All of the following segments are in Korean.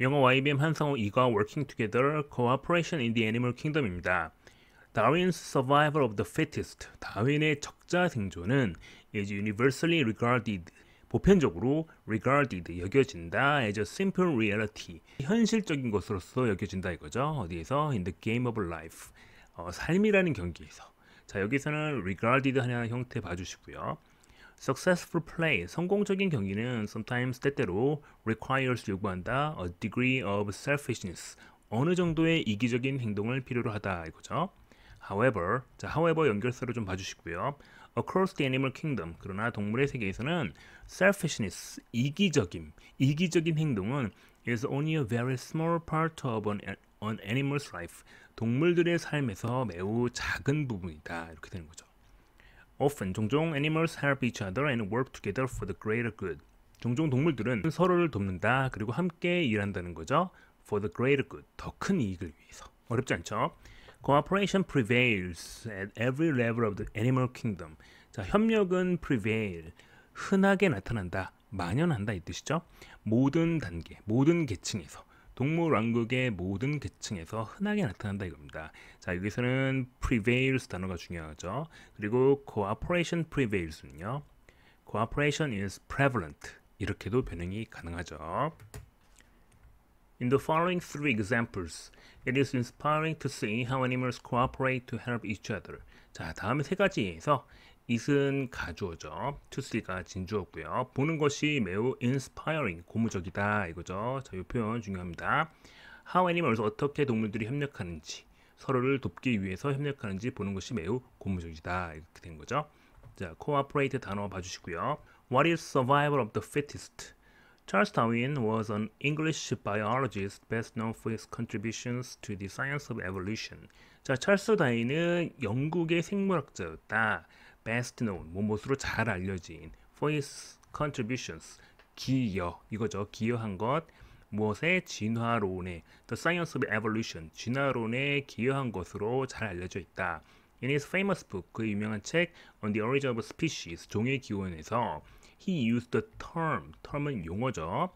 영어 YBM 한상호 2과 Working Together Cooperation in the Animal Kingdom입니다. Darwin's Survival of the Fittest, 다윈의 적자 생존은 is universally regarded, 보편적으로 regarded, 여겨진다 as a simple reality, 현실적인 것으로서 여겨진다 이거죠. 어디에서? In the game of life, 어, 삶이라는 경기에서. 자 여기서는 regarded 하는 형태 봐주시고요. Successful play, 성공적인 경기는 sometimes 때때로 requires 요구한다 a degree of selfishness, 어느 정도의 이기적인 행동을 필요로 하다 이거죠. However, 자, however 연결사로 좀 봐주시고요. Across the animal kingdom, 그러나 동물의 세계에서는 selfishness, 이기적임, 이기적인 행동은 is only a very small part of an, an animal's life, 동물들의 삶에서 매우 작은 부분이다 이렇게 되는 거죠. Often 종종 animals help each other and work together for the greater good. 종종 동물들은 서로를 돕는다 그리고 함께 일한다는 거죠. For the greater good. 더 큰 이익을 위해서. 어렵지 않죠? Cooperation prevails at every level of the animal kingdom. 자, 협력은 prevail. 흔하게 나타난다. 만연한다 이 뜻이죠. 모든 단계, 모든 계층에서. 동물 왕국의 모든 계층에서 흔하게 나타난다 이겁니다. 자 여기서는 prevails 단어가 중요하죠. 그리고 cooperation prevails는요. cooperation is prevalent 이렇게도 변형이 가능하죠. In the following three examples, it is inspiring to see how animals cooperate to help each other. 자, 다음 세 가지에서 이은 가주어죠. to three가 진주어고요. 보는 것이 매우 inspiring, 고무적이다 이거죠. 자, 이 표현 중요합니다. How animals, 어떻게 동물들이 협력하는지, 서로를 돕기 위해서 협력하는지 보는 것이 매우 고무적이다 이렇게 된 거죠. 자, cooperate 단어 봐주시고요. What is survival of the fittest? Charles Darwin was an English biologist best known for his contributions to the science of evolution. 자, 찰스 다윈은 영국의 생물학자였다. best known 뭐뭐으로 잘 알려진 for his contributions 기여 이거죠 기여한 것 무엇의 진화론에 the science of evolution 진화론에 기여한 것으로 잘 알려져 있다. In his famous book 그 유명한 책 On the Origin of Species 종의 기원에서 he used the term term은 용어죠.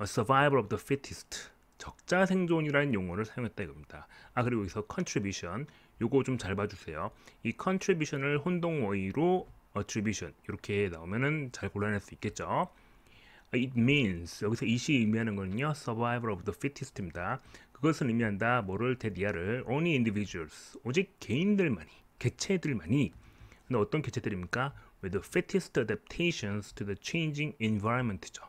A survival of the fittest 적자 생존이라는 용어를 사용했다 이겁니다. 아 그리고 여기서 contribution 요거 좀 잘 봐주세요. 이 컨트리뷰션을 혼동어휘로 attribution 이렇게 나오면은 잘 골라낼 수 있겠죠. It means 여기서 이시 의미하는 거는요. Survival of the fittest입니다. 그것은 의미한다. 뭐를 대디아를 only individuals 오직 개인들만이 개체들만이 근데 어떤 개체들입니까? With the fittest adaptations to the changing environment죠.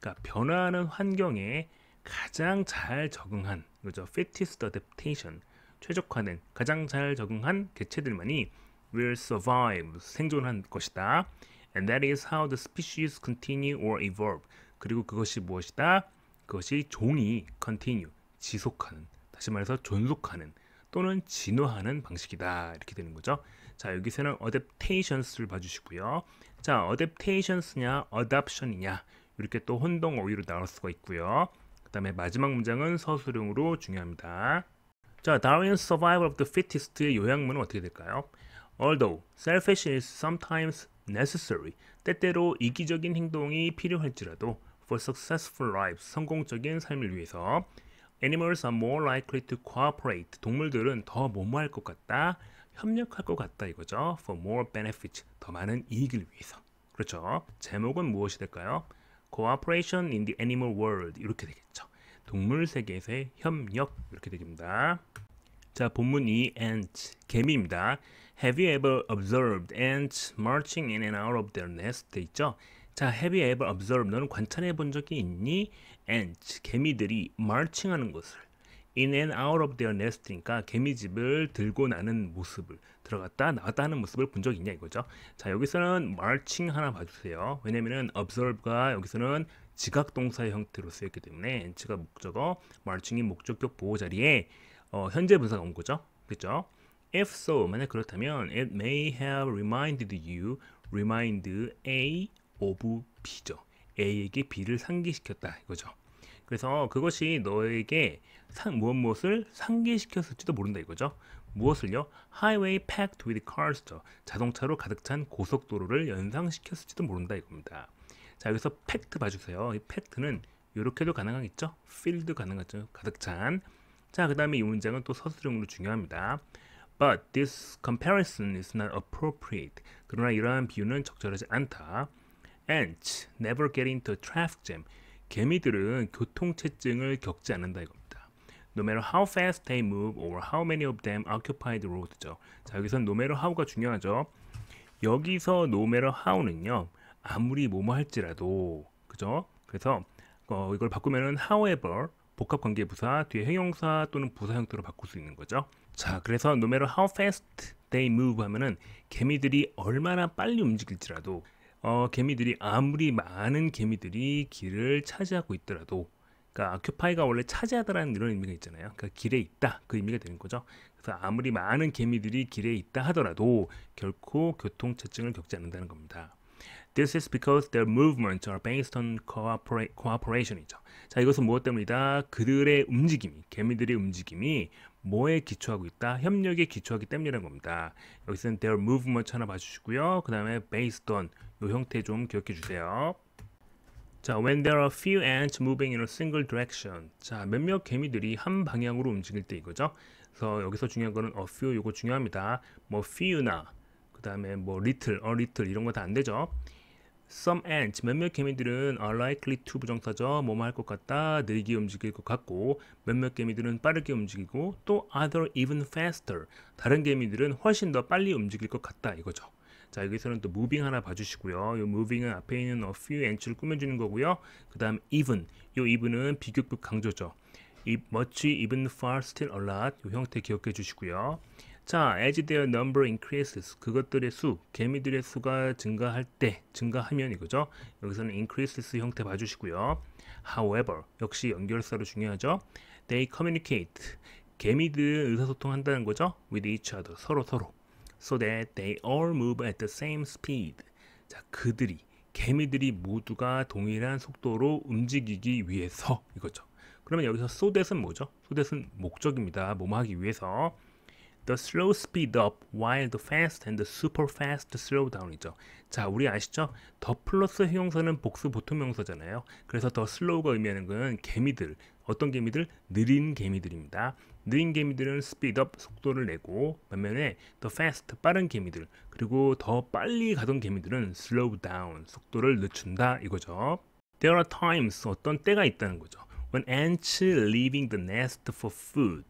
그러니까 변화하는 환경에 가장 잘 적응한 그죠? fittest adaptation 최적화된 가장 잘 적응한 개체들만이 will survive 생존한 것이다. And that is how the species continue or evolve. 그리고 그것이 무엇이다? 그것이 종이 continue 지속하는 다시 말해서 존속하는 또는 진화하는 방식이다 이렇게 되는 거죠. 자 여기서는 adaptations를 봐주시고요. 자 adaptations냐 adoption이냐 이렇게 또 혼동 어휘로 나올 수가 있고요. 그 다음에 마지막 문장은 서술형으로 중요합니다. 자, Darwin's Survival of the Fittest의 요약문은 어떻게 될까요? Although selfish is sometimes necessary, 때때로 이기적인 행동이 필요할지라도 for successful lives, 성공적인 삶을 위해서 animals are more likely to cooperate, 동물들은 더 뭐뭐할 것 같다, 협력할 것 같다 이거죠. for more benefits, 더 많은 이익을 위해서. 그렇죠. 제목은 무엇이 될까요? Cooperation in the Animal World 이렇게 되겠죠. 동물 세계에서의 협력 이렇게 되겠습니다. 자 본문 2 ant 개미입니다. Have you ever observed ants marching in and out of their nest? 돼 있죠. 자 have you ever observed 너는 관찰해 본 적이 있니? ant 개미들이 marching 하는 것을 in and out of their nest니까 그러니까 개미집을 들고 나는 모습을 들어갔다 나왔다 하는 모습을 본 적 있냐 이거죠. 자 여기서는 marching 하나 봐주세요. 왜냐면은 observe가 여기서는 지각동사의 형태로 쓰였기 때문에 n치가 목적어, marching이 목적격 보호 자리에 어, 현재 분사가 온 거죠. 그렇죠? If so, 만약 그렇다면 it may have reminded you, remind A of B죠. A에게 B를 상기시켰다 이거죠. 그래서 그것이 너에게 상, 무엇 무엇을 상기시켰을지도 모른다 이거죠. 무엇을요? Highway packed with cars. 자동차로 가득 찬 고속도로를 연상시켰을지도 모른다 이겁니다. 자 여기서 팩트 봐주세요. 이 팩트는 이렇게도 가능하겠죠? 필드 가능하죠? 가득 찬. 자, 그 다음에 이 문장은 또 서술형으로 중요합니다. But this comparison is not appropriate. 그러나 이러한 비유는 적절하지 않다. Ants never get into a traffic jam. 개미들은 교통체증을 겪지 않는다 이겁니다. no matter how fast they move or how many of them occupy the road죠. 자, 여기선 no matter how가 중요하죠. 여기서 no matter how는요. 아무리 뭐뭐 할지라도 그죠? 그래서 어, 이걸 바꾸면은 however 복합 관계 부사 뒤에 형용사 또는 부사 형태로 바꿀 수 있는 거죠. 자, 그래서 no matter how fast they move 하면은 개미들이 얼마나 빨리 움직일지라도 어, 개미들이 아무리 많은 개미들이 길을 차지하고 있더라도 그러니까 o c c u 가 원래 차지하다라는 이런 의미가 있잖아요. 그러니까 길에 있다 그 의미가 되는 거죠. 그래서 아무리 많은 개미들이 길에 있다 하더라도 결코 교통체증을 겪지 않는다는 겁니다. This is because their movements are based on cooperation이죠. 자, 이것은 무엇 때문이다? 그들의 움직임이, 개미들의 움직임이 뭐에 기초하고 있다? 협력에 기초하기 때문이라는 겁니다. 여기서는 their movements 하나 봐주시고요. 그 다음에 based on 요 형태 좀 기억해 주세요. 자, when there are few ants moving in a single direction. 자, 몇몇 개미들이 한 방향으로 움직일 때 이거죠. 그래서 여기서 중요한 거는 a few 요거 중요합니다. 뭐 few나 그다음에 뭐 little, a little 이런 거 다 안 되죠. Some ants 몇몇 개미들은 are likely to 부정사죠. 뭐뭐 할 것 같다, 느리게 움직일 것 같고 몇몇 개미들은 빠르게 움직이고 또 other even faster 다른 개미들은 훨씬 더 빨리 움직일 것 같다 이거죠. 자 여기서는 또 moving 하나 봐주시고요. 이 m o v i n g 은 앞에 있는 a few 엔츠를 꾸며주는 거고요. 그 다음 even 요 even은 비교급 강조죠. much even far still a lot 이 형태 기억해 주시고요. 자, as their number increases, 그것들의 수, 개미들의 수가 증가할 때, 증가하면 이거죠. 여기서는 increases 형태 봐주시고요. However, 역시 연결사로 중요하죠. They communicate, 개미들 의사소통한다는 거죠. With each other, 서로 서로. so that they all move at the same speed. 자, 그들이 개미들이 모두가 동일한 속도로 움직이기 위해서 이거죠. 그러면 여기서 so that은 뭐죠? so that은 목적입니다. 뭐뭐 하기 위해서 the slow speed up while the fast and the super fast slow down이죠. 자, 우리 아시죠? 더 플러스 형용사는 복수 보통 명사잖아요. 그래서 더 슬로우가 의미하는 건 개미들, 어떤 개미들? 느린 개미들입니다. 느린 개미들은 스피드업 속도를 내고 반면에 더 f a s 빠른 개미들 그리고 더 빨리 가던 개미들은 slow d 속도를 늦춘다 이거죠. There are times 어떤 때가 있다는 거죠. When ants leaving the nest for food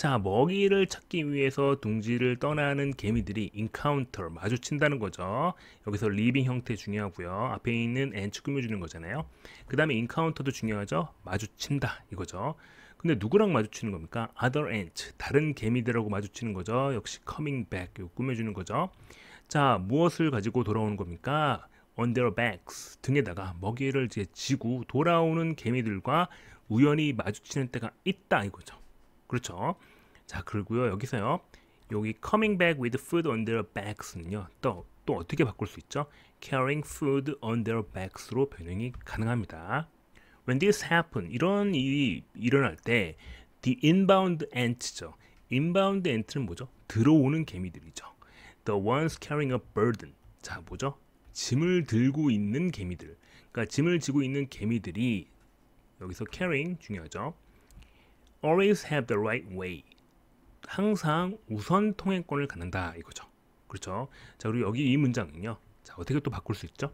자, 먹이를 찾기 위해서 둥지를 떠나는 개미들이 인카운터를 마주친다는 거죠. 여기서 리빙 형태 중요하고요. 앞에 있는 엔츠 꾸며주는 거잖아요. 그 다음에 인카운터도 중요하죠. 마주친다 이거죠. 근데 누구랑 마주치는 겁니까? other a n t 다른 개미들하고 마주치는 거죠. 역시 coming back, 요 꾸며주는 거죠. 자, 무엇을 가지고 돌아오는 겁니까? on their backs, 등에다가 먹이를 이제 지고 돌아오는 개미들과 우연히 마주치는 때가 있다 이거죠. 그렇죠. 자 그리고요 여기서요 여기 coming back with food on their backs는요 또, 또 어떻게 바꿀 수 있죠? carrying food on their backs로 변형이 가능합니다 when this happen 이런 일이 일어날 때 the inbound ant죠 inbound ant는 뭐죠? 들어오는 개미들이죠 the ones carrying a burden 자 뭐죠? 짐을 들고 있는 개미들 그러니까 짐을 지고 있는 개미들이 여기서 carrying 중요하죠 always have the right way 항상 우선 통행권을 갖는다 이거죠. 그렇죠? 자, 그리고 여기 이 문장은요. 자, 어떻게 또 바꿀 수 있죠?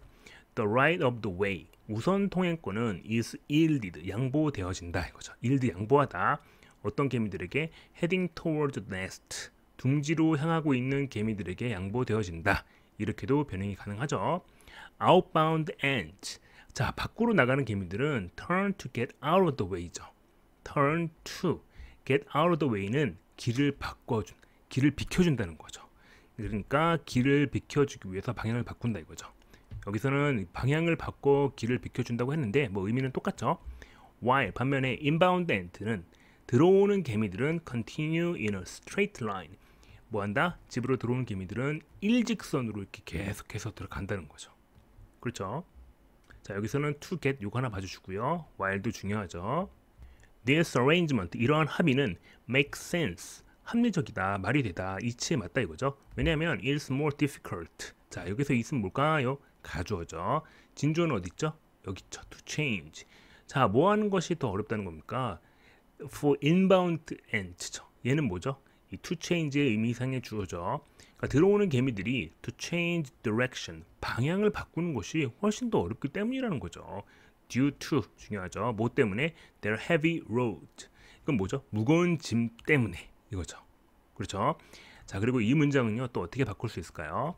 The right of the way. 우선 통행권은 is yielded, 양보되어진다 이거죠. yield, 양보하다. 어떤 개미들에게 heading towards the nest. 둥지로 향하고 있는 개미들에게 양보되어진다. 이렇게도 변형이 가능하죠. outbound ant. 자, 밖으로 나가는 개미들은 turn to get out of the way죠. turn to get out of the way는 길을 바꿔준, 길을 비켜준다는 거죠. 그러니까 길을 비켜주기 위해서 방향을 바꾼다 이거죠. 여기서는 방향을 바꿔 길을 비켜준다고 했는데 뭐 의미는 똑같죠. while 반면에 inbound ent는 들어오는 개미들은 continue in a straight line 뭐한다? 집으로 들어오는 개미들은 일직선으로 이렇게 계속해서 들어간다는 거죠. 그렇죠? 자 여기서는 to get 요거 하나 봐주시고요. while도 중요하죠. This arrangement 이러한 합의는 makes e n s e 합리적이다 말이 되다 이치에 맞다 이거죠 왜냐하면 it's more difficult 자 여기서 있으면 뭘까요 가져어죠진주는 어디 있죠 여기 있죠 to change 자뭐 하는 것이 더 어렵다는 겁니까 for inbound ent죠 얘는 뭐죠 이 to change의 의미상의 주어죠 그러니까 들어오는 개미들이 to change direction 방향을 바꾸는 것이 훨씬 더 어렵기 때문이라는 거죠 due to 중요하죠. 뭐 때문에 their heavy load. 이건 뭐죠? 무거운 짐 때문에 이거죠. 그렇죠? 자, 그리고 이 문장은요. 또 어떻게 바꿀 수 있을까요?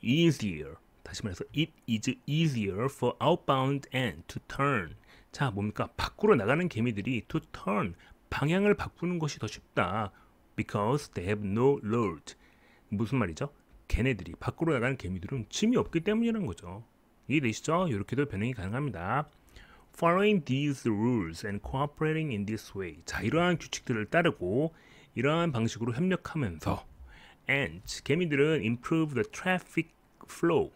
easier. 다시 말해서 it is easier for outbound and to turn. 자, 뭡니까? 밖으로 나가는 개미들이 to turn 방향을 바꾸는 것이 더 쉽다. because they have no load. 무슨 말이죠? 걔네들이 밖으로 나가는 개미들은 짐이 없기 때문이라는 거죠. 이해되시죠? 이렇게도 변형이 가능합니다. Following these rules and cooperating in this way. 자, 이러한 규칙들을 따르고 이러한 방식으로 협력하면서 and 개미들은 improve the traffic flow.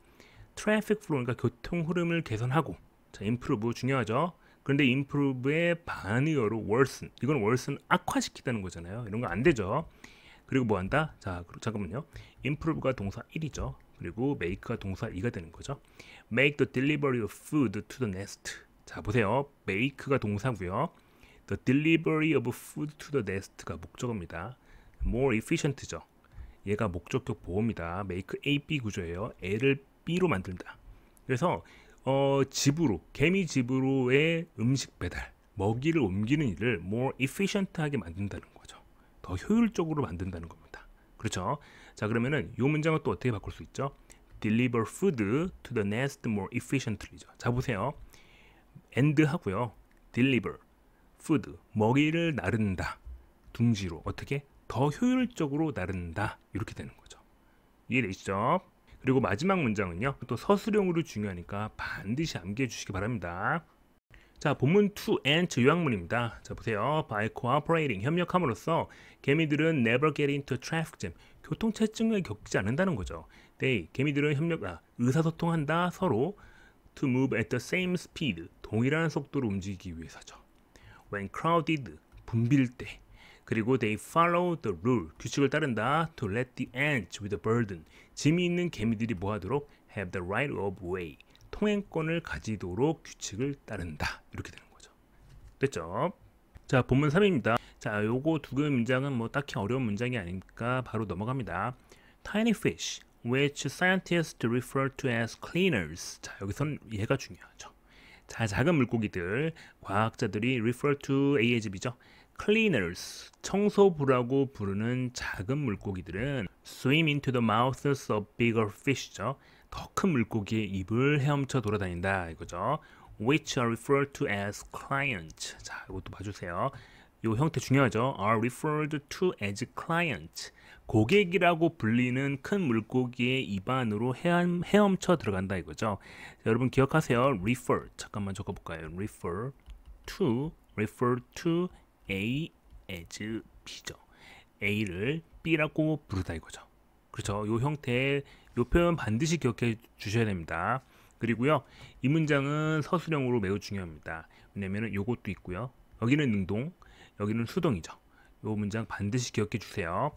traffic flow 그러니까 교통 흐름을 개선하고 자, improve 중요하죠. 그런데 improve의 반의어로 worsen. 이건 worsen 악화시키다는 거잖아요. 이런 거 안 되죠. 그리고 뭐 한다? 자, 잠깐만요. improve가 동사 1이죠. 그리고 make가 동사 2가 되는 거죠. make the delivery of food to the nest. 자 보세요. make가 동사고요. The delivery of food to the nest가 목적어입니다. more efficient죠. 얘가 목적격 보호입니다. make A, B 구조예요. l 를 B로 만든다. 그래서 어, 집으로 개미 집으로의 음식 배달 먹이를 옮기는 일을 more efficient하게 만든다는 거죠. 더 효율적으로 만든다는 겁니다. 그렇죠? 자 그러면은 이 문장은 또 어떻게 바꿀 수 있죠? Deliver food to the nest more efficiently죠. 자 보세요. end 하고요. deliver, food, 먹이를 나른다. 둥지로 어떻게 더 효율적으로 나른다. 이렇게 되는 거죠. 이해되시죠? 그리고 마지막 문장은요. 또 서술형으로 중요하니까 반드시 암기해 주시기 바랍니다. 자, 본문 2 and 요약문입니다. 자, 보세요. By cooperating, 협력함으로써 개미들은 never get into traffic jam, 교통체증을 겪지 않는다는 거죠. They, 개미들은 협력, 아, 의사소통한다, 서로 to move at the same speed, 동일한 속도로 움직이기 위해서죠. When crowded, 붐빌 때. 그리고 they follow the rule, 규칙을 따른다. To let the ants with the burden, 짐이 있는 개미들이 뭐하도록 have the right of way, 통행권을 가지도록 규칙을 따른다. 이렇게 되는 거죠. 됐죠? 자, 본문 3입니다. 자, 요거 두 개의 문장은 뭐 딱히 어려운 문장이 아니니까 바로 넘어갑니다. Tiny fish, which scientists refer to as cleaners. 자, 여기선 얘가 중요하죠. 자, 작은 물고기들 과학자들이 refer to ASB죠. cleaners 청소부라고 부르는 작은 물고기들은 swim into the mouths of bigger fish죠. 더 큰 물고기의 입을 헤엄쳐 돌아다닌다 이거죠. which are referred to as client. 자, 이것도 봐주세요. 요 형태 중요하죠. are referred to as client. 고객이라고 불리는 큰 물고기의 입안으로 헤엄, 헤엄쳐 들어간다 이거죠. 여러분 기억하세요. refer. 잠깐만 적어볼까요? refer to, refer to A as B죠. A를 B라고 부르다 이거죠. 그렇죠. 요 형태의 요 표현 반드시 기억해 주셔야 됩니다. 그리고요. 이 문장은 서술형으로 매우 중요합니다. 왜냐면은 요것도 있고요. 여기는 능동, 여기는 수동이죠. 이 문장 반드시 기억해 주세요.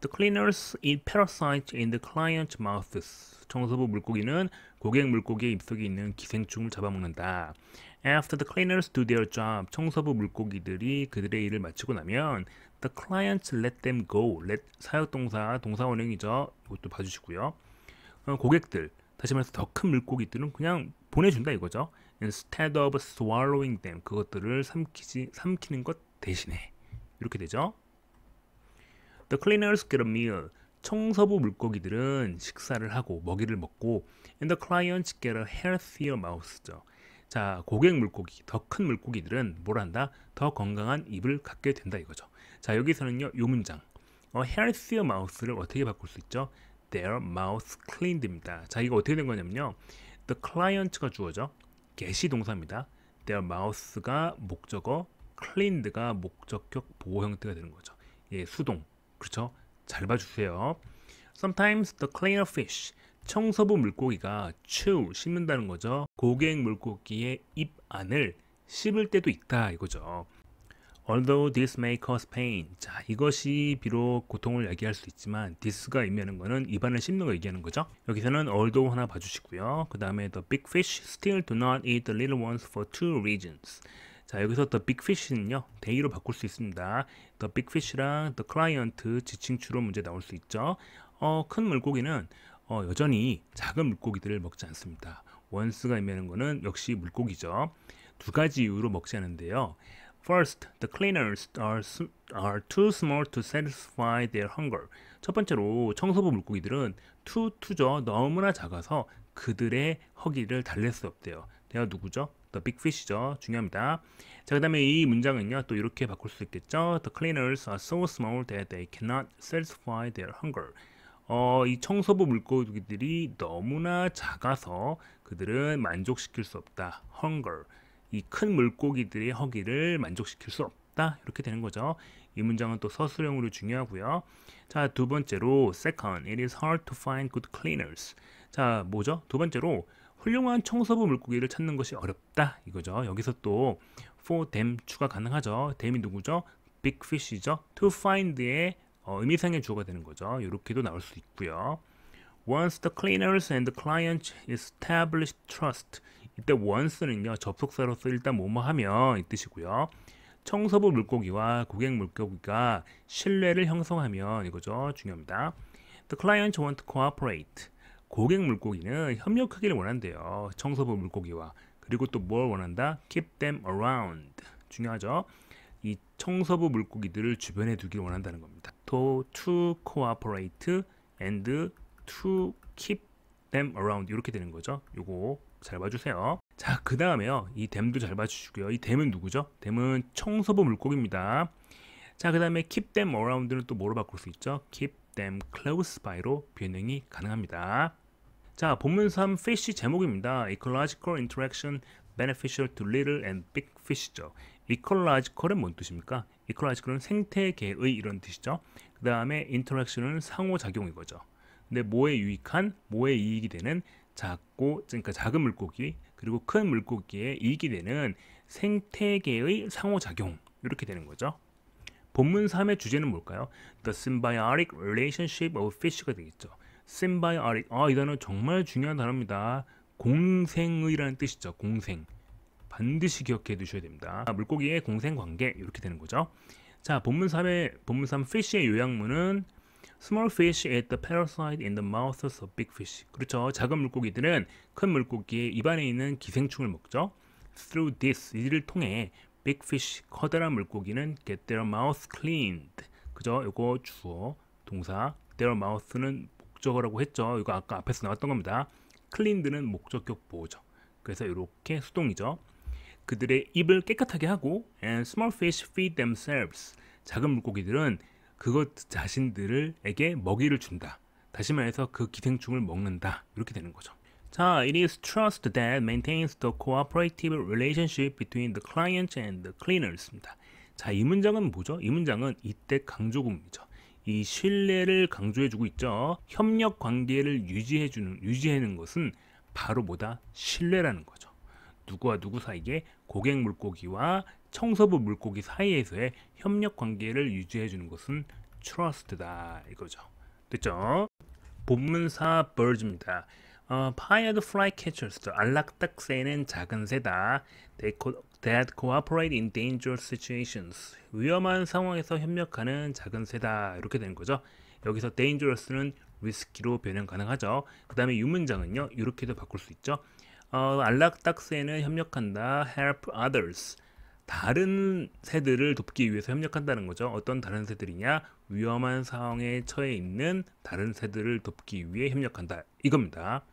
The cleaners eat parasites in the client's mouths. 청소부 물고기는 고객 물고기의 입속에 있는 기생충을 잡아먹는다. After the cleaners do their job, 청소부 물고기들이 그들의 일을 마치고 나면 the clients let them go. let 사역동사 동사원행이죠. 이것도 봐주시고요. 어, 고객들 다시 말해서 더 큰 물고기들은 그냥 보내준다 이거죠. Instead of swallowing them 그것들을 삼키지 삼키는 것 대신에 이렇게 되죠. The cleaners get a meal. 청소부 물고기들은 식사를 하고 먹이를 먹고 and the clients get a healthier mouth죠. 자, 고객 물고기, 더 큰 물고기들은 뭘 한다? 더 건강한 입을 갖게 된다 이거죠. 자, 여기서는요. 요 문장. 어, healthier mouth를 어떻게 바꿀 수 있죠? their mouth cleaned입니다. 자, 이거 어떻게 된 거냐면요. the client가 주어죠. get이 동사입니다. their mouth가 목적어, 클린드가 목적격 보호 형태가 되는 거죠. 예, 수동. 그렇죠? 잘 봐주세요. Sometimes the cleaner fish, 청소부 물고기가 chew, 씹는다는 거죠. 고객 물고기의 입 안을 씹을 때도 있다 이거죠. Although this may cause pain. 자, 이것이 비록 고통을 얘기할 수 있지만 this가 의미하는 거는 입안을 씹는 거 얘기하는 거죠. 여기서는 although 하나 봐주시고요. 그 다음에 the big fish still do not eat the little ones for two reasons. 자 여기서 The Big Fish는요 대의로 바꿀 수 있습니다. The Big Fish랑 The Client 지칭추로 문제 나올 수 있죠. 어, 큰 물고기는 어, 여전히 작은 물고기들을 먹지 않습니다. 원스가 의미하는 것은 역시 물고기죠. 두 가지 이유로 먹지 않는데요. First, the cleaners are, are too small to satisfy their hunger. 첫 번째로 청소부 물고기들은 too, too죠. 너무나 작아서 그들의 허기를 달랠 수 없대요. 내가 누구죠? The big fish죠. 중요합니다. 자, 그 다음에 이 문장은요. 또 이렇게 바꿀 수 있겠죠. The cleaners are so small that they cannot satisfy their hunger. 어, 이 청소부 물고기들이 너무나 작아서 그들은 만족시킬 수 없다. hunger. 이 큰 물고기들의 허기를 만족시킬 수 없다. 이렇게 되는 거죠. 이 문장은 또 서술형으로 중요하고요. 자, 두 번째로 second, it is hard to find good cleaners. 자, 뭐죠? 두 번째로 훌륭한 청소부 물고기를 찾는 것이 어렵다 이거죠. 여기서 또 for them 추가 가능하죠. them이 누구죠? big fish죠. 이 to find의 어, 의미상의 주어가 되는 거죠. 이렇게도 나올 수 있고요. Once the cleaners and the client establish trust 이때 once는요 접속사로서 일단 뭐뭐 하면 이 뜻이고요. 청소부 물고기와 고객 물고기가 신뢰를 형성하면 이거죠 중요합니다. The client want to cooperate. 고객 물고기는 협력 하기를 원한대요. 청소부 물고기와 그리고 또 뭘 원한다? Keep them around. 중요하죠. 이 청소부 물고기들을 주변에 두길 원한다는 겁니다. To, to cooperate and to keep them around 이렇게 되는 거죠. 이거잘 봐주세요. 자, 그 다음에요. 이 댐도 잘 봐주시고요. 이 댐은 누구죠? 댐은 청소부 물고기입니다. 자, 그 다음에 keep them around는 또 뭐로 바꿀 수 있죠? keep them close by로 변형이 가능합니다. 자, 본문 3 fish 제목입니다. ecological interaction beneficial to little and big fish죠. ecological은 뭔 뜻입니까? ecological은 생태계의 이런 뜻이죠. 그 다음에 interaction은 상호작용인 거죠. 근데 뭐에 유익한, 뭐에 이익이 되는 작고, 그러니까 작은 물고기, 그리고 큰 물고기에 이익이 되는 생태계의 상호작용 이렇게 되는 거죠. 본문 3의 주제는 뭘까요? The symbiotic relationship of fish가 되겠죠. symbiotic. 아, 이 단어 정말 중요한 단어입니다. 공생의라는 뜻이죠. 공생. 반드시 기억해 두셔야 됩니다. 물고기의 공생 관계 이렇게 되는 거죠. 자, 본문 3의 본문 3 fish의 요약문은 Small fish at the parasite in the mouths of big fish. 그렇죠. 작은 물고기들은 큰 물고기의 입안에 있는 기생충을 먹죠. Through this, 이를 통해 big fish 커다란 물고기는 get their mouth cleaned 그죠? 이거 주어 동사 their mouth는 목적어라고 했죠. 이거 아까 앞에서 나왔던 겁니다. cleaned는 목적격 보호죠. 그래서 이렇게 수동이죠. 그들의 입을 깨끗하게 하고 and small fish feed themselves 작은 물고기들은 그것 자신들에게 먹이를 준다. 다시 말해서 그 기생충을 먹는다. 이렇게 되는 거죠. 자, it is trust that maintains the cooperative relationship between the c l i e n t and the c l e a n e r s 니다 자, 이 문장은 뭐죠? 이 문장은 이때 강조구문이죠. 이 신뢰를 강조해주고 있죠. 협력 관계를 유지해주는, 유지하는 것은 바로 뭐다? 신뢰라는 거죠. 누구와 누구 사이에 고객 물고기와 청소부 물고기 사이에서의 협력 관계를 유지해주는 것은 trust다 이거죠. 됐죠? 본문사 birds입니다. 어, Pied flycatchers, 안락딱새는 작은 새다. They could, that cooperate in dangerous situations. 위험한 상황에서 협력하는 작은 새다. 이렇게 되는 거죠. 여기서 dangerous는 리스키로 변형 가능하죠. 그 다음에 유문장은요. 이렇게도 바꿀 수 있죠. 어, 안락딱새는 협력한다. help others. 다른 새들을 돕기 위해서 협력한다는 거죠. 어떤 다른 새들이냐? 위험한 상황에 처해 있는 다른 새들을 돕기 위해 협력한다. 이겁니다.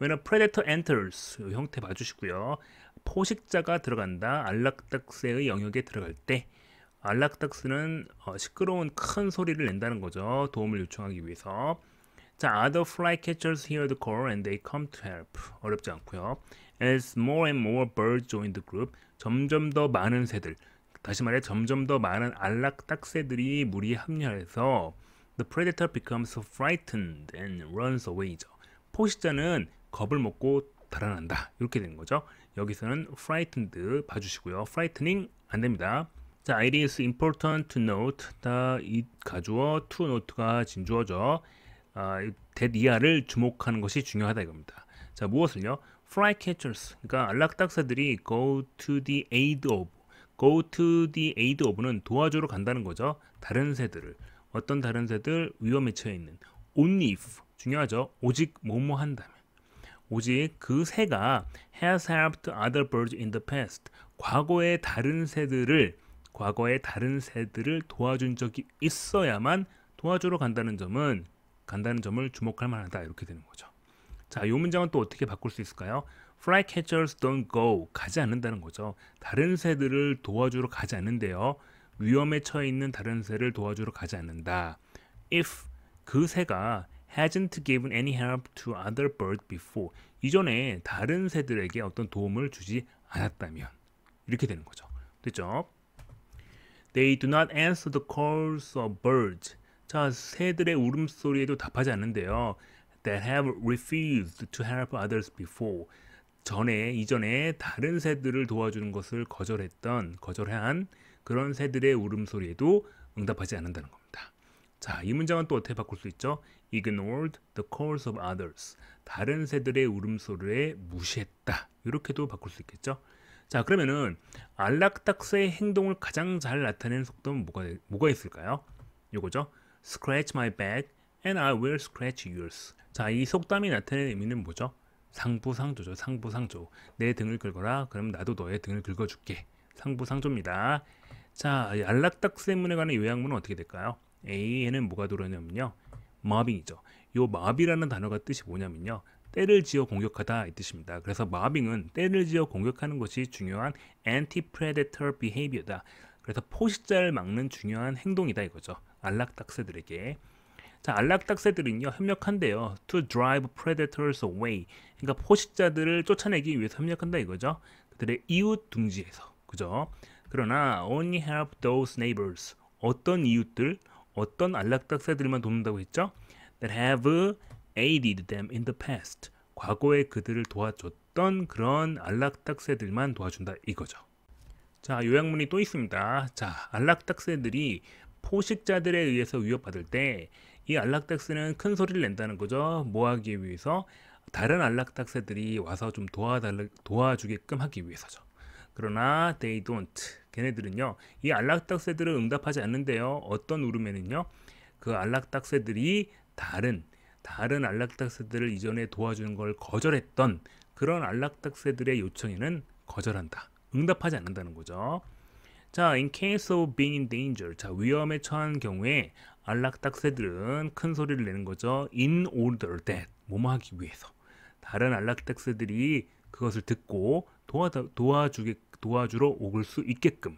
When a predator enters 형태 봐주시고요. 포식자가 들어간다. 안락닥스의 영역에 들어갈 때 안락닥스는 시끄러운 큰 소리를 낸다는 거죠. 도움을 요청하기 위해서. 자, other flycatchers hear the call and they come to help. 어렵지 않고요. As more and more birds join the group, 점점 더 많은 새들, 다시 말해 점점 더 많은 안락딱새들이 무리에 합류해서 the predator becomes frightened and runs away죠. 포식자는 겁을 먹고 달아난다 이렇게 되는 거죠 여기서는 frightened 봐주시고요 frightening 안됩니다 자, it is important to note t h t 가주어 to note가 진주어죠 아, that 이하를 주목하는 것이 중요하다 이겁니다 자 무엇을요? fly catchers 그러니까 안락닥사들이 go to the aid of go to the aid of는 도와주러 간다는 거죠 다른 새들을 어떤 다른 새들 위험에 처해 있는 only if 중요하죠 오직 뭐뭐 한다면 오직 그 새가 has helped other birds in the past. 과거의 다른 새들을 과거의 다른 새들을 도와준 적이 있어야만 도와주러 간다는 점은 간다는 점을 주목할 만하다 이렇게 되는 거죠. 자, 이 문장은 또 어떻게 바꿀 수 있을까요? Flycatchers don't go 가지 않는다는 거죠. 다른 새들을 도와주러 가지 않는데요. 위험에 처해 있는 다른 새를 도와주러 가지 않는다. If 그 새가 hasn't given any help to other bird before. 이전에 다른 새들에게 어떤 도움을 주지 않았다면 이렇게 되는 거죠. 됐죠? They do not answer the calls of birds. 자, 새들의 울음소리에도 답하지 않는데요. That have refused to help others before. 전에 이전에 다른 새들을 도와주는 것을 거절했던 거절한 그런 새들의 울음소리에도 응답하지 않는다는 겁니다. 자, 이 문장은 또 어떻게 바꿀 수 있죠? ignored the calls of others. 다른 새들의 울음소리에 무시했다. 이렇게도 바꿀 수 있겠죠? 자, 그러면은 안락닥스의 행동을 가장 잘나타내 속도는 뭐가 뭐가 있을까요? 요거죠. scratch my back and I will scratch yours. 자, 이 속담이 나타내 의미는 뭐죠? 상부상조죠. 상부상조. 내 등을 긁어라. 그럼 나도 너의 등을 긁어줄게. 상부상조입니다. 자, 안락닥스의 문에 관한 요약문은 어떻게 될까요? A에는 뭐가 들어오냐면요. 마빙이죠. 요 마비라는 단어가 뜻이 뭐냐면요. 때를 지어 공격하다 이 뜻입니다. 그래서 마빙은 때를 지어 공격하는 것이 중요한 anti-predator behavior다. 그래서 포식자를 막는 중요한 행동이다 이거죠. 안락닥새들에게. 자, 안락닥새들은요 협력한대요. To drive predators away. 그러니까 포식자들을 쫓아내기 위해서 협력한다 이거죠. 그들의 이웃 둥지에서, 그죠? 그러나 only help those neighbors. 어떤 이웃들, 어떤 안락닥사들만 돕는다고 했죠? That have aided them in the past. 과거에 그들을 도와줬던 그런 안락닥들만 도와준다 이거죠. 자, 요약문이 또 있습니다. 자, 안락닥들이 포식자들에 의해서 위협받을 때이안락닥는큰 소리를 낸다는 거죠. 뭐 하기 위해서? 다른 안락닥들이 와서 좀 도와달라, 도와주게끔 하기 위해서죠. 그러나 they don't 걔네들은요. 이 안락딱새들은 응답하지 않는데요. 어떤 울음에는요. 그 안락딱새들이 다른 다른 안락딱새들을 이전에 도와주는 걸 거절했던 그런 안락딱새들의 요청에는 거절한다. 응답하지 않는다는 거죠. 자, in case of being in danger. 자, 위험에 처한 경우에 안락딱새들은 큰 소리를 내는 거죠. in order that. 뭐뭐 하기 위해서. 다른 안락딱새들이 그것을 듣고 도와, 도와주게, 도와주러 오글 수 있게끔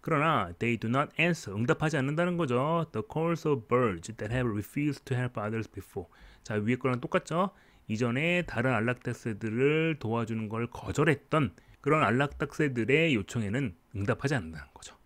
그러나 they do not answer 응답하지 않는다는 거죠. The calls of birds that have refused to help others before 자 위에 거랑 똑같죠. 이전에 다른 안락닥새들을 도와주는 걸 거절했던 그런 안락닥새들의 요청에는 응답하지 않는다는 거죠.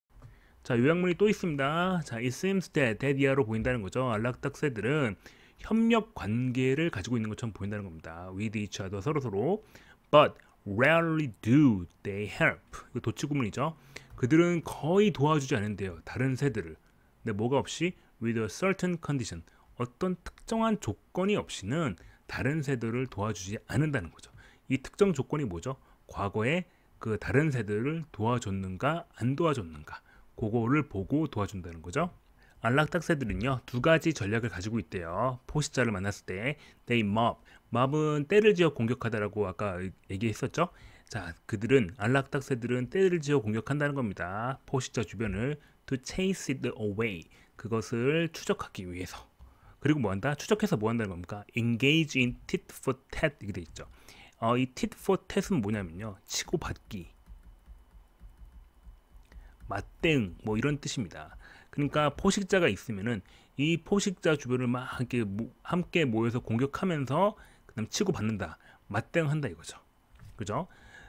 자 요약문이 또 있습니다. 자 it seems that that 이하로 보인다는 거죠. 안락닥새들은 협력 관계를 가지고 있는 것처럼 보인다는 겁니다. with each other 서로서로 but rarely do they help. 이거 도치 구문이죠. 그들은 거의 도와주지 않는데요. 다른 새들을. 근데 뭐가 없이 with a certain condition. 어떤 특정한 조건이 없이는 다른 새들을 도와주지 않는다는 거죠. 이 특정 조건이 뭐죠? 과거에 그 다른 새들을 도와줬는가 안 도와줬는가 그거를 보고 도와준다는 거죠. 안락딱새들은요 두 가지 전략을 가지고 있대요 포식자를 만났을 때 they mob mob은 때를 지어 공격하다라고 아까 얘기했었죠 자 그들은 안락딱새들은 때를 지어 공격한다는 겁니다 포식자 주변을 to chase it away 그것을 추적하기 위해서 그리고 뭐한다 추적해서 뭐한다는 겁니까 engage in tit for tat 이게 돼 있죠 어, 이 tit for tat은 뭐냐면요 치고받기 맞땡뭐 이런 뜻입니다 그러니까 포식자가 있으면은 이 포식자 주변을 막 이렇게 함께 모여서 공격하면서 그다음 치고 받는다, 맞대응한다 이거죠. 그죠?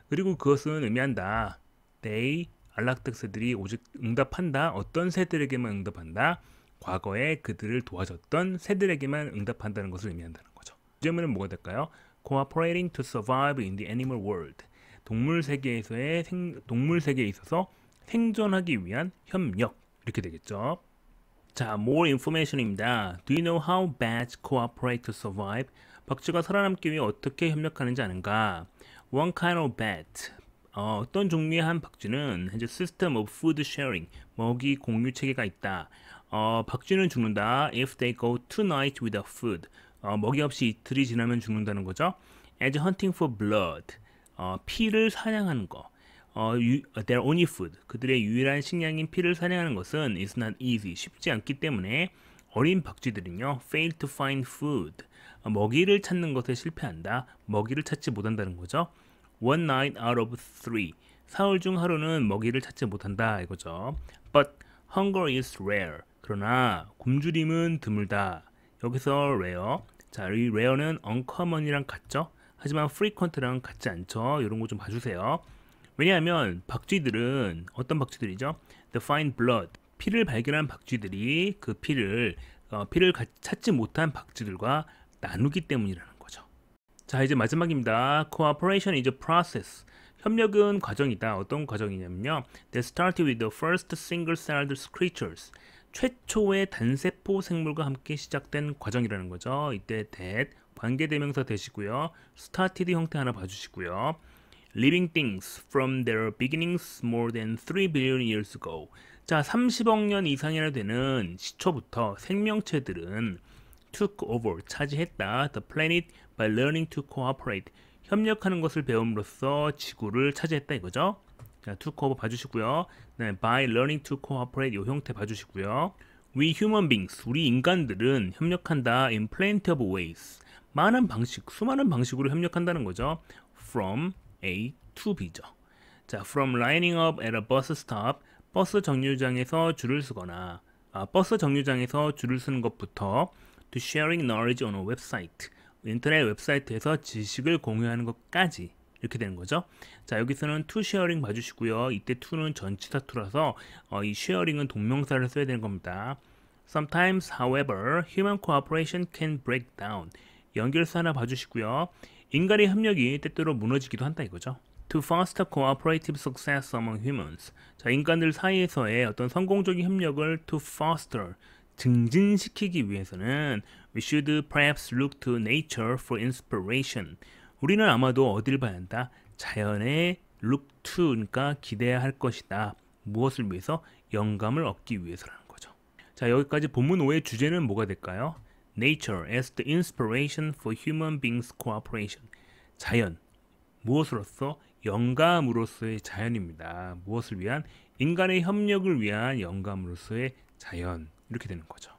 그리고 그것은 의미한다. t 이 e 안락득세들이 오직 응답한다. 어떤 새들에게만 응답한다. 과거에 그들을 도와줬던 새들에게만 응답한다는 것을 의미한다는 거죠. 문제문은 뭐가 될까요? Cooperating to survive in the animal world. 동물 세계에서의 생, 동물 세계에 있어서 생존하기 위한 협력. 이렇게 되겠죠. 자, more information입니다. Do you know how bats cooperate to survive? 박쥐가 살아남기 위해 어떻게 협력하는지 아는가? One kind of bat. 어, 떤 종류의 한 박쥐는 현재 system of food sharing, 먹이 공유 체계가 있다. 어, 박쥐는 죽는다. If they go two nights without food. 어, 먹이 없이 이틀이 지나면 죽는다는 거죠. As hunting for blood. 어, 피를 사냥하는 거. 어, 유, their only food, 그들의 유일한 식량인 피를 사냥하는 것은 is not easy, 쉽지 않기 때문에 어린 박쥐들은요, fail to find food, 먹이를 찾는 것에 실패한다, 먹이를 찾지 못한다는 거죠. One night out of three, 사흘 중 하루는 먹이를 찾지 못한다 이거죠. But hunger is rare, 그러나 굶주림은 드물다. 여기서 rare, 자, 이 rare는 uncommon이랑 같죠? 하지만 frequent랑 같지 않죠? 이런 거 좀 봐주세요. 왜냐하면 박쥐들은 어떤 박쥐들이죠? The fine blood. 피를 발견한 박쥐들이 그 피를 어, 피를 찾지 못한 박쥐들과 나누기 때문이라는 거죠. 자, 이제 마지막입니다. Cooperation is a process. 협력은 과정이다. 어떤 과정이냐면요. They started with the first single-celled creatures. 최초의 단세포 생물과 함께 시작된 과정이라는 거죠. 이때 that 관계대명사 되시고요. started 형태 하나 봐주시고요. living things from their beginnings more than 3 billion years ago. 자, 30억 년 이상이나 되는 시초부터 생명체들은 took over, 차지했다. the planet by learning to cooperate. 협력하는 것을 배움으로써 지구를 차지했다 이거죠. 자, took over 봐주시고요. 네, by learning to cooperate 요 형태 봐주시고요. We human beings, 우리 인간들은 협력한다 in plenty of ways. 많은 방식, 수많은 방식으로 협력한다는 거죠. From A to B죠. 자, from lining up at a bus stop, 버스 정류장에서 줄을 서거나 아, 버스 정류장에서 줄을 서는 것부터 to sharing knowledge on a website, 인터넷 웹사이트에서 지식을 공유하는 것까지 이렇게 되는 거죠. 자 여기서는 to sharing 봐주시고요. 이때 to는 전치사 to라서 어, 이 sharing은 동명사를 써야 되는 겁니다. Sometimes, however, human cooperation can break down. 연결사 하나 봐주시고요. 인간의 협력이 때때로 무너지기도 한다 이거죠. To foster cooperative success among humans. 자, 인간들 사이에서의 어떤 성공적인 협력을 to foster 증진시키기 위해서는 we should perhaps look to nature for inspiration. 우리는 아마도 어딜 봐야 한다. 자연에 look to 그러니까 기대야할 것이다. 무엇을 위해서 영감을 얻기 위해서라는 거죠. 자, 여기까지 본문 5의 주제는 뭐가 될까요? nature as the inspiration for human beings cooperation. 자연 무엇으로서 영감으로서의 자연입니다. 무엇을 위한 인간의 협력을 위한 영감으로서의 자연 이렇게 되는 거죠.